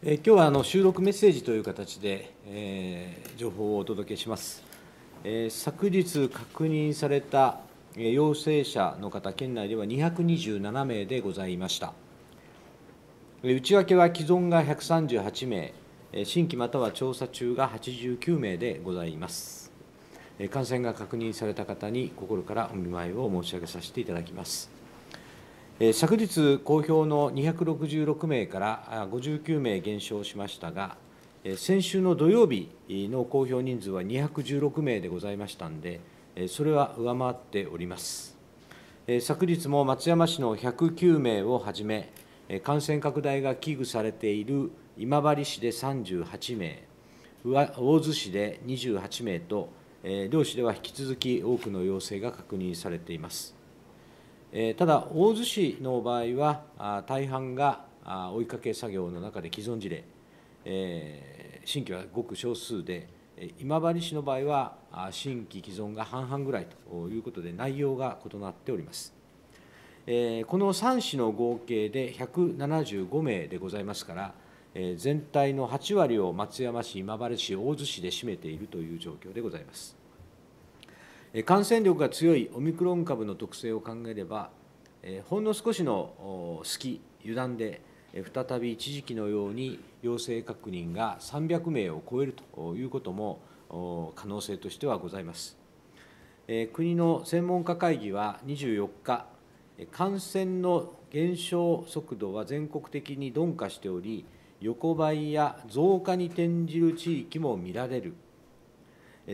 え今日はあの収録メッセージという形で、えー、情報をお届けします、えー、昨日確認された陽性者の方県内では227名でございました内訳は既存が138名新規または調査中が89名でございます感染が確認された方に心からお見舞いを申し上げさせていただきます昨日公表の266名から59名減少しましたが、先週の土曜日の公表人数は216名でございましたんで、それは上回っております。昨日も松山市の109名をはじめ、感染拡大が危惧されている今治市で38名、大洲市で28名と、両市では引き続き多くの陽性が確認されています。ただ、大洲市の場合は、大半が追いかけ作業の中で既存事例、新規はごく少数で、今治市の場合は新規既存が半々ぐらいということで内容が異なっておりますこの3市の合計で175名でございますから全体の8割を松山市今治市大洲市で占めているという状況でございます感染力が強いオミクロン株の特性を考えれば、ほんの少しの隙、油断で、再び一時期のように陽性確認が300名を超えるということも可能性としてはございます。国の専門家会議は24日、感染の減少速度は全国的に鈍化しており、横ばいや増加に転じる地域も見られる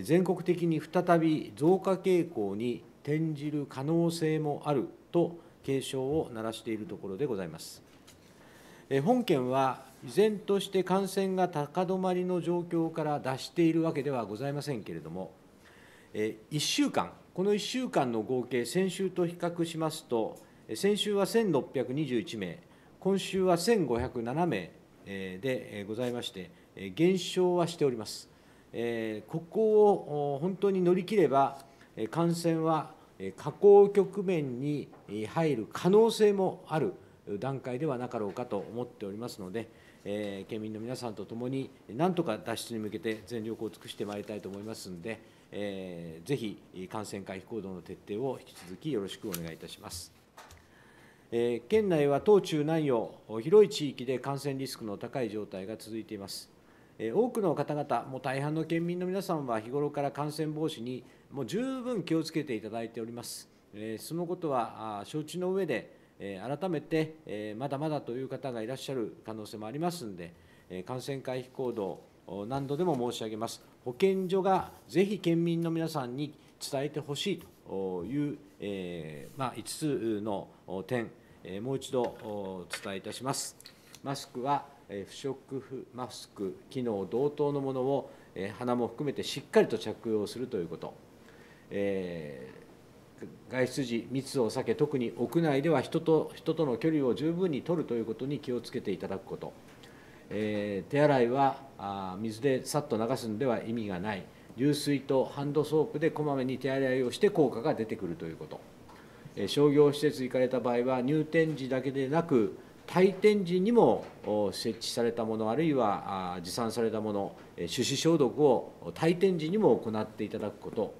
全国的に再び増加傾向に転じる可能性もあると警鐘を鳴らしているところでございます。本件は依然として感染が高止まりの状況から脱しているわけではございませんけれども、1週間、この1週間の合計、先週と比較しますと、先週は1621名、今週は1507名でございまして、減少はしております。ここを本当に乗り切れば、感染は下降局面に入る可能性もある段階ではなかろうかと思っておりますので、え県民の皆さんとともに、なんとか脱出に向けて全力を尽くしてまいりたいと思いますので、えぜひ感染回避行動の徹底を引き続きよろしくお願いいたします。え県内は東中南洋、広い地域で感染リスクの高い状態が続いています。多くの方々、もう大半の県民の皆さんは日頃から感染防止にもう十分気をつけていただいております。そのことは承知の上で、改めてまだまだという方がいらっしゃる可能性もありますので、感染回避行動、何度でも申し上げます、保健所がぜひ県民の皆さんに伝えてほしいという、えま5つの点、もう一度お伝えいたします。マスクは不織布マスク機能同等のものを鼻も含めてしっかりと着用するということ、えー、外出時密を避け特に屋内では人と人との距離を十分に取るということに気をつけていただくこと、えー、手洗いは水でさっと流すのでは意味がない流水とハンドソープでこまめに手洗いをして効果が出てくるということ商業施設行かれた場合は入店時だけでなく退店時にも設置されたものあるいは持参されたもの手指消毒を退店時にも行っていただくこと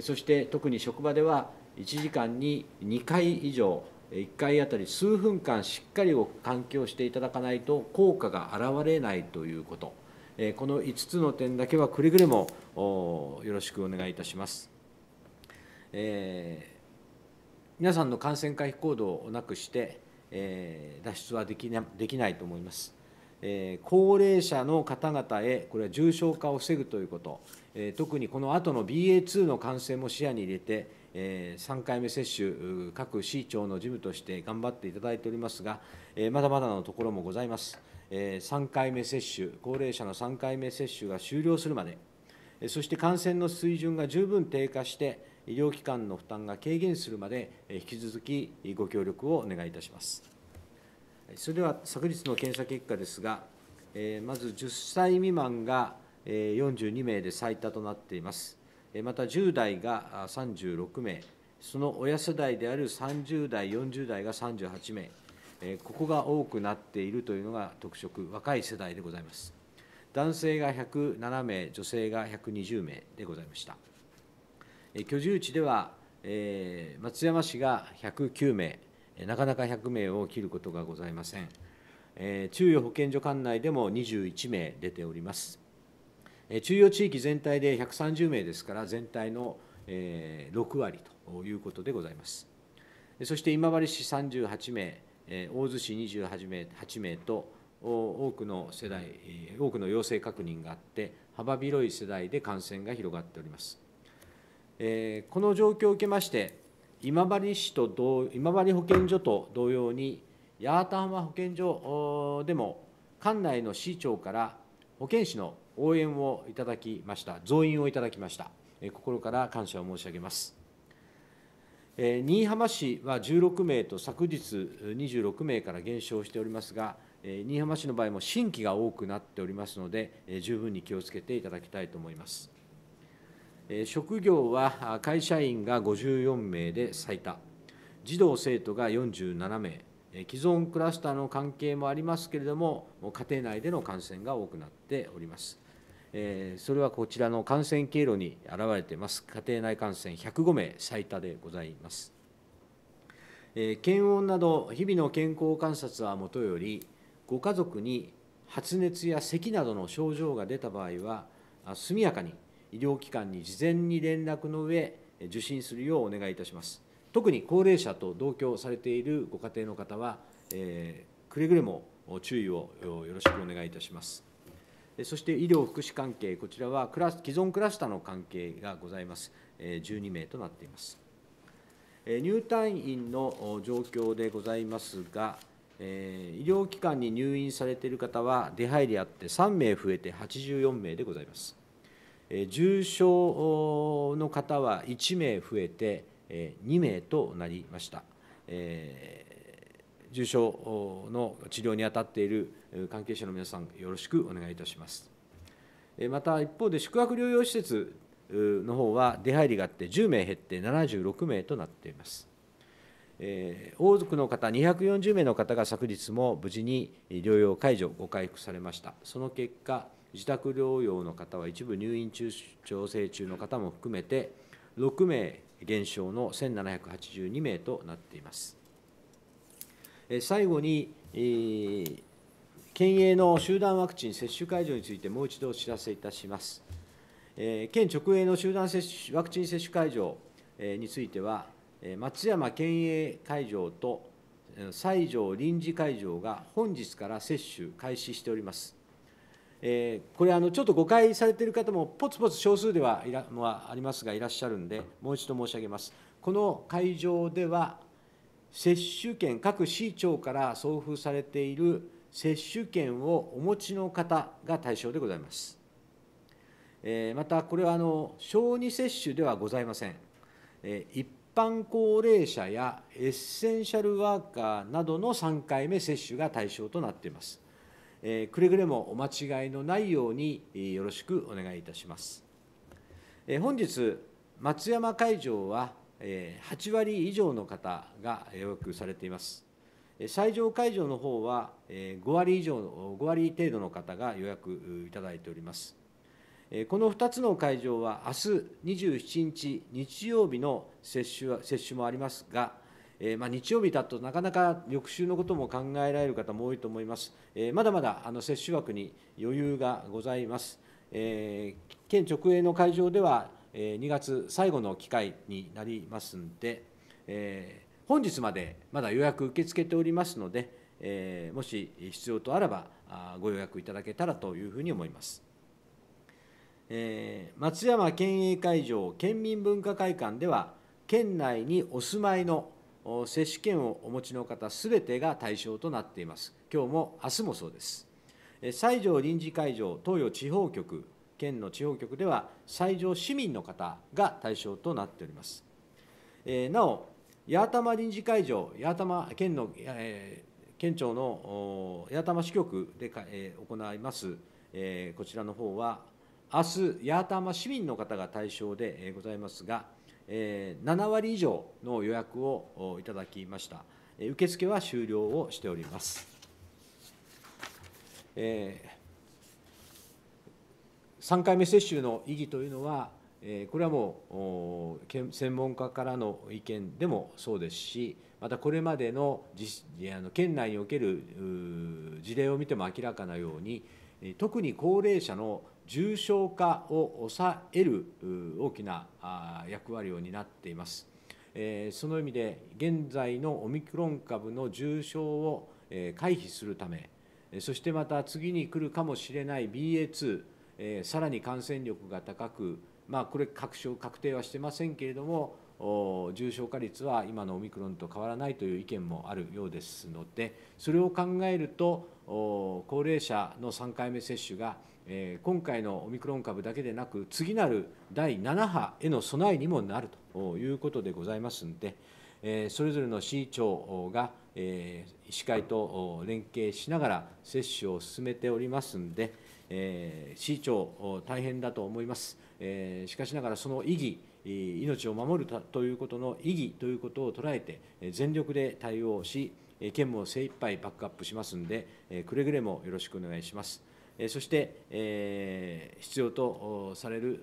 そして特に職場では1時間に2回以上1回あたり数分間しっかりを換気をしていただかないと効果が現れないということこの5つの点だけはくれぐれもよろしくお願いいたします。えー、皆さんの感染回避行動をなくしてえー、脱出はできなできないと思います。えー、高齢者の方々へ、これは重症化を防ぐということ、えー、特にこの後の BA.2 の感染も視野に入れて、えー、3回目接種、各市長の事務として頑張っていただいておりますが、えー、まだまだのところもございます。え3回目接種、高齢者の3回目接種が終了するまで、そして感染の水準が十分低下して、医療機関の負担が軽減するまで、引き続きご協力をお願いいたします。それでは昨日の検査結果ですが、まず10歳未満が42名で最多となっています。また10代が36名、その親世代である30代、40代が38名、ここが多くなっているというのが特色、若い世代でございます。男性が107名、女性が120名でございました。居住地では、えー、松山市が109名、なかなか100名を切ることがございません。えー、中予保健所管内でも21名出ております。えー、中予地域全体で130名ですから、全体の、えー、6割ということでございます。そして今治市38名、えー、大洲市28名 ,8 名と、多くの世代、多くの陽性確認があって、幅広い世代で感染が広がっております。えこの状況を受けまして今治市と同今治保健所と同様に八幡浜保健所でも管内の市長から保健師の応援をいただきました増員をいただきました、え心から感謝を申し上げます、え新居浜市は16名と昨日26名から減少しておりますが新居浜市の場合も新規が多くなっておりますので、え十分に気をつけていただきたいと思います職業は会社員が54名で最多、児童・生徒が47名、既存クラスターの関係もありますけれども、家庭内での感染が多くなっております。それはこちらの感染経路に表れています、家庭内感染105名、最多でございます。検温など、日々の健康観察はもとより、ご家族に発熱や咳などの症状が出た場合は、速やかに医療機関に事前に連絡の上、受診するようお願いいたします。特に高齢者と同居されているご家庭の方は、えー、くれぐれも注意をよろしくお願いいたします。そして医療・福祉関係、こちらはクラス既存クラスターの関係がございます、12名となっています。入退院の状況でございますが、医療機関に入院されている方は、出入りあって3名増えて84名でございます。重症の方は1名増えて、2名となりました。重症の治療に当たっている関係者の皆さん、よろしくお願いいたします。また、一方で宿泊療養施設の方は、出入りがあって10名減って76名となっています。多くの方、240名の方が昨日も無事に療養解除、ご回復されました。その結果自宅療養の方は一部入院中調整中の方も含めて、6名減少の1782名となっています。最後に、県営の集団ワクチン接種会場について、もう一度お知らせいたします。県直営の集団接種ワクチン接種会場については、松山県営会場と西条臨時会場が本日から接種開始しております。えー、これあのちょっと誤解されている方もぽつぽつ少数ではいら、まあ、ありますがいらっしゃるんでもう一度申し上げますこの会場では接種券各市長から送付されている接種券をお持ちの方が対象でございます、えー、またこれはあの小児接種ではございません、えー、一般高齢者やエッセンシャルワーカーなどの3回目接種が対象となっていますえくれぐれもお間違いのないようによろしくお願いいたします。え本日、松山会場は8割以上の方が予約されています。最上会場の方は5割以上、5割程度の方が予約いただいております。この2つの会場は明日27日日曜日の接種は接種もありますが、えー、まあ、日曜日だとなかなか翌週のことも考えられる方も多いと思います、えー、まだまだあの接種枠に余裕がございます、えー、県直営の会場では、え2月最後の機会になりますんで、え本日までまだ予約受け付けておりますので、えもし必要とあらばご予約いただけたらというふうに思います。えー、松山県営会場県民文化会館では県内にお住まいの接種券をお持ちの方すべてが対象となっています。今日も明日もそうです。西条臨時会場東洋地方局県の地方局では西条市民の方が対象となっております。えなお八幡臨時会場八幡県の、えー、県庁の八幡支局でか、えー、行います、えこちらの方は明日八幡市民の方が対象でございますが。え7割以上の予約をいただきました。受付は終了をしております。3回目接種の意義というのは、えこれはもう専門家からの意見でもそうですし、またこれまでのあの県内における事例を見ても明らかなように、特に高齢者の重症化を抑える大きな役割を担っています。その意味で、現在のオミクロン株の重症を回避するため、そしてまた次に来るかもしれない BA.2、さらに感染力が高く、まあ、これ確証、確定はしてませんけれども、重症化率は今のオミクロンと変わらないという意見もあるようですので、それを考えると、高齢者の3回目接種がえ今回のオミクロン株だけでなく、次なる第7波への備えにもなるということでございますので、えそれぞれの市長が、え医師会と連携しながら接種を進めておりますので、え市長、大変だと思います。えしかしながら、その意義、命を守るということの意義ということを捉えて、全力で対応し、県も精一杯バックアップしますので、くれぐれもよろしくお願いします。そして、えー、必要とされる、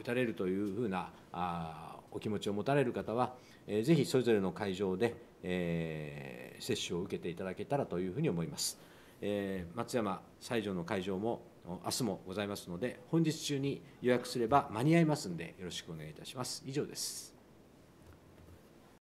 打たれるというふうなあお気持ちを持たれる方は、えー、ぜひそれぞれの会場で、えー、接種を受けていただけたらというふうに思います。えー、松山西条の会場も明日もございますので、本日中に予約すれば間に合いますので、よろしくお願いいたします。以上です。